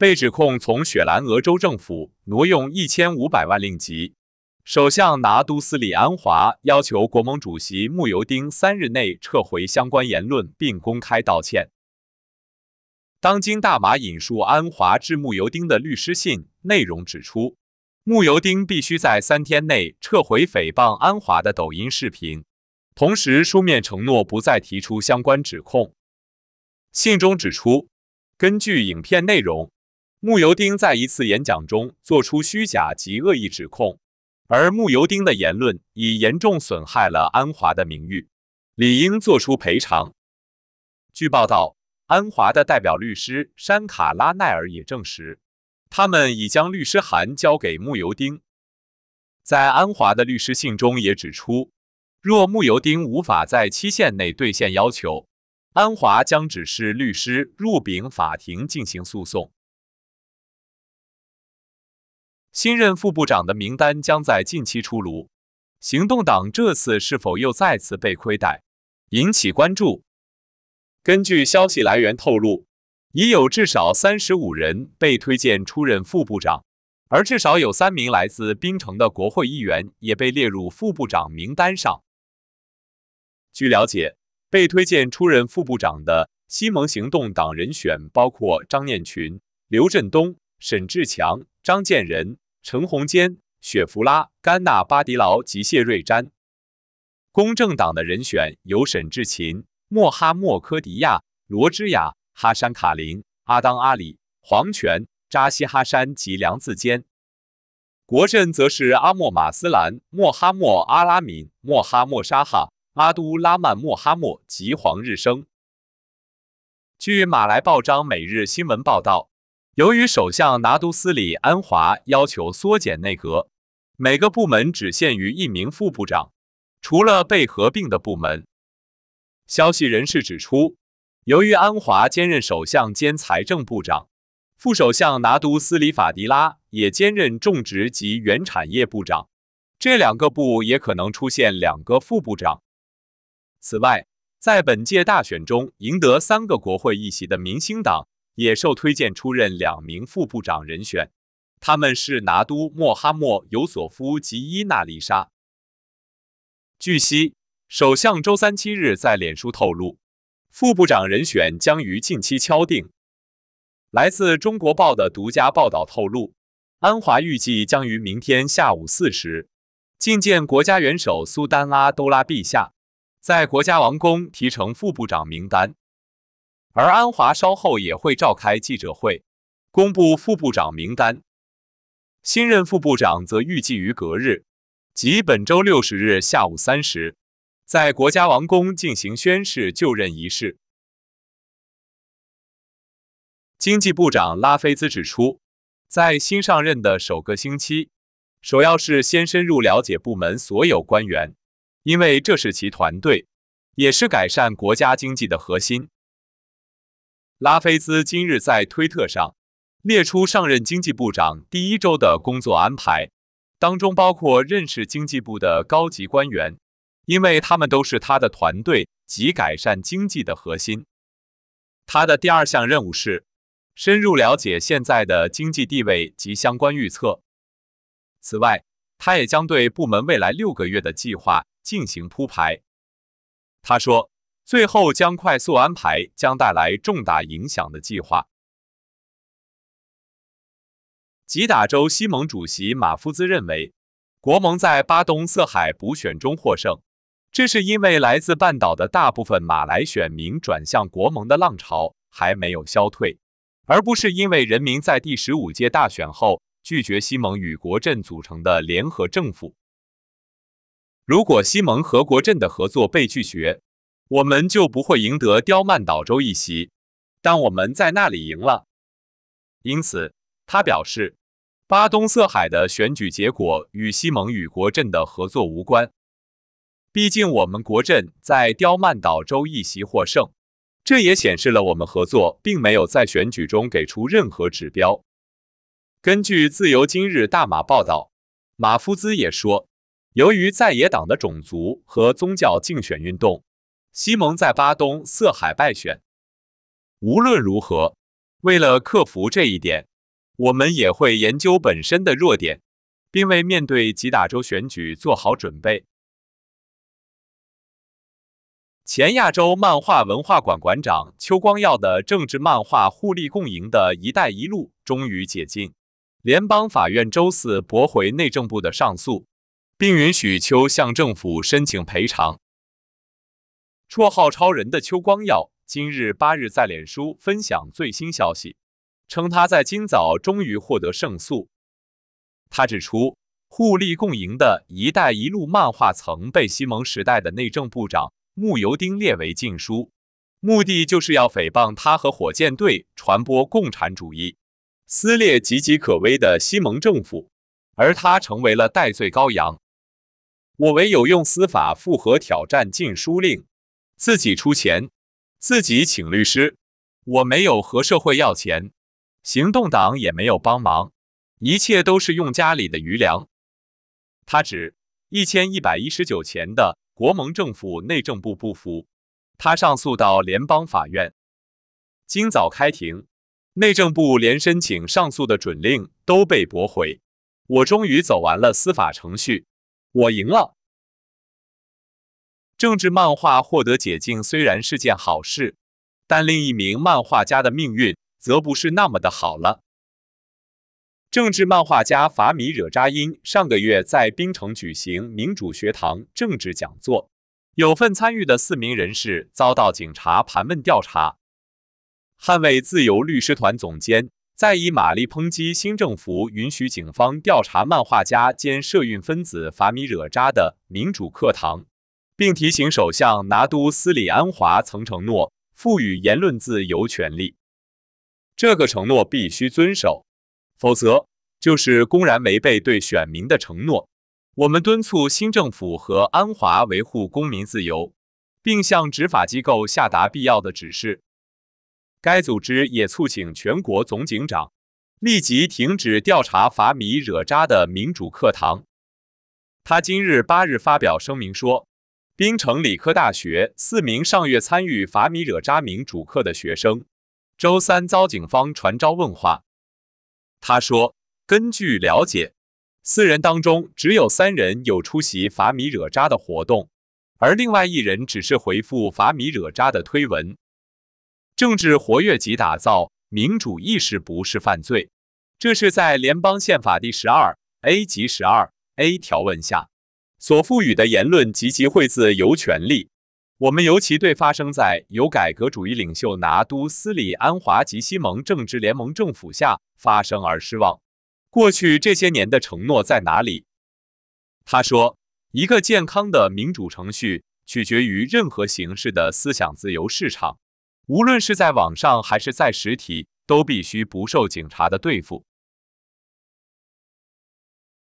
被指控从雪兰莪州政府挪用一千五百万令吉，首相拿督斯里安华要求国盟主席穆尤丁三日内撤回相关言论并公开道歉。当今大马引述安华致穆尤丁的律师信内容指出，穆尤丁必须在三天内撤回诽谤安华的抖音视频，同时书面承诺不再提出相关指控。信中指出，根据影片内容。穆尤丁在一次演讲中做出虚假及恶意指控，而穆尤丁的言论已严重损害了安华的名誉，理应作出赔偿。据报道，安华的代表律师山卡拉奈尔也证实，他们已将律师函交给穆尤丁。在安华的律师信中也指出，若穆尤丁无法在期限内兑现要求，安华将指示律师入禀法庭进行诉讼。新任副部长的名单将在近期出炉，行动党这次是否又再次被亏待，引起关注？根据消息来源透露，已有至少三十五人被推荐出任副部长，而至少有三名来自槟城的国会议员也被列入副部长名单上。据了解，被推荐出任副部长的西盟行动党人选包括张念群、刘振东、沈志强、张建仁。陈洪坚、雪弗拉、甘纳巴迪劳及谢瑞詹，公正党的人选有沈志勤、莫哈莫科迪亚、罗芝雅、哈山卡林、阿当阿里、黄泉、扎西哈山及梁自坚。国阵则是阿莫马斯兰、莫哈莫阿拉敏、莫哈莫沙哈、阿都拉曼莫哈莫及黄日升。据《马来报章》每日新闻报道。由于首相拿督斯里安华要求缩减内阁，每个部门只限于一名副部长。除了被合并的部门，消息人士指出，由于安华兼任首相兼财政部长，副首相拿督斯里法迪拉也兼任种植及原产业部长，这两个部也可能出现两个副部长。此外，在本届大选中赢得三个国会议席的明星党。也受推荐出任两名副部长人选，他们是拿督莫哈莫、尤索夫及伊纳丽莎。据悉，首相周三七日在脸书透露，副部长人选将于近期敲定。来自中国报的独家报道透露，安华预计将于明天下午四时觐见国家元首苏丹拉都拉陛下，在国家王宫提呈副部长名单。而安华稍后也会召开记者会，公布副部长名单。新任副部长则预计于隔日，即本周六十日下午三时，在国家王宫进行宣誓就任仪式。经济部长拉菲兹指出，在新上任的首个星期，首要是先深入了解部门所有官员，因为这是其团队，也是改善国家经济的核心。拉菲兹今日在推特上列出上任经济部长第一周的工作安排，当中包括认识经济部的高级官员，因为他们都是他的团队及改善经济的核心。他的第二项任务是深入了解现在的经济地位及相关预测。此外，他也将对部门未来六个月的计划进行铺排。他说。最后将快速安排将带来重大影响的计划。吉打州西盟主席马夫兹认为，国盟在巴东色海补选中获胜，这是因为来自半岛的大部分马来选民转向国盟的浪潮还没有消退，而不是因为人民在第十五届大选后拒绝西盟与国阵组成的联合政府。如果西盟和国阵的合作被拒绝，我们就不会赢得刁曼岛州一席，但我们在那里赢了。因此，他表示，巴东色海的选举结果与西盟与国阵的合作无关。毕竟，我们国阵在刁曼岛州一席获胜，这也显示了我们合作并没有在选举中给出任何指标。根据《自由今日大马》报道，马夫兹也说，由于在野党的种族和宗教竞选运动。西蒙在巴东色海败选。无论如何，为了克服这一点，我们也会研究本身的弱点，并为面对吉打州选举做好准备。前亚洲漫画文化馆馆长邱光耀的政治漫画互利共赢的一带一路终于解禁。联邦法院周四驳回内政部的上诉，并允许邱向政府申请赔偿。绰号“超人”的邱光耀今日八日在脸书分享最新消息，称他在今早终于获得胜诉。他指出，互利共赢的“一带一路”漫画曾被西蒙时代的内政部长穆尤丁列为禁书，目的就是要诽谤他和火箭队传播共产主义，撕裂岌岌可危的西蒙政府，而他成为了戴罪羔羊。我唯有用司法复核挑战禁书令。自己出钱，自己请律师，我没有和社会要钱，行动党也没有帮忙，一切都是用家里的余粮。他指一千一百一十九钱的国盟政府内政部不服，他上诉到联邦法院，今早开庭，内政部连申请上诉的准令都被驳回，我终于走完了司法程序，我赢了。政治漫画获得解禁虽然是件好事，但另一名漫画家的命运则不是那么的好了。政治漫画家法米惹扎因上个月在槟城举行民主学堂政治讲座，有份参与的四名人士遭到警察盘问调查。捍卫自由律师团总监在以马力抨击新政府允许警方调查漫画家兼社运分子法米惹扎的民主课堂。并提醒首相拿督斯里安华曾承诺赋予言论自由权利，这个承诺必须遵守，否则就是公然违背对选民的承诺。我们敦促新政府和安华维护公民自由，并向执法机构下达必要的指示。该组织也促请全国总警长立即停止调查法米惹扎的民主课堂。他今日八日发表声明说。槟城理科大学四名上月参与法米惹扎民主课的学生，周三遭警方传召问话。他说：“根据了解，四人当中只有三人有出席法米惹扎的活动，而另外一人只是回复法米惹扎的推文。政治活跃及打造民主意识不是犯罪，这是在联邦宪法第十二 A 级十二 A 条文下。”所赋予的言论及其绘自由权利，我们尤其对发生在由改革主义领袖拿督斯里安华及西盟政治联盟政府下发生而失望。过去这些年的承诺在哪里？他说，一个健康的民主程序取决于任何形式的思想自由市场，无论是在网上还是在实体，都必须不受警察的对付。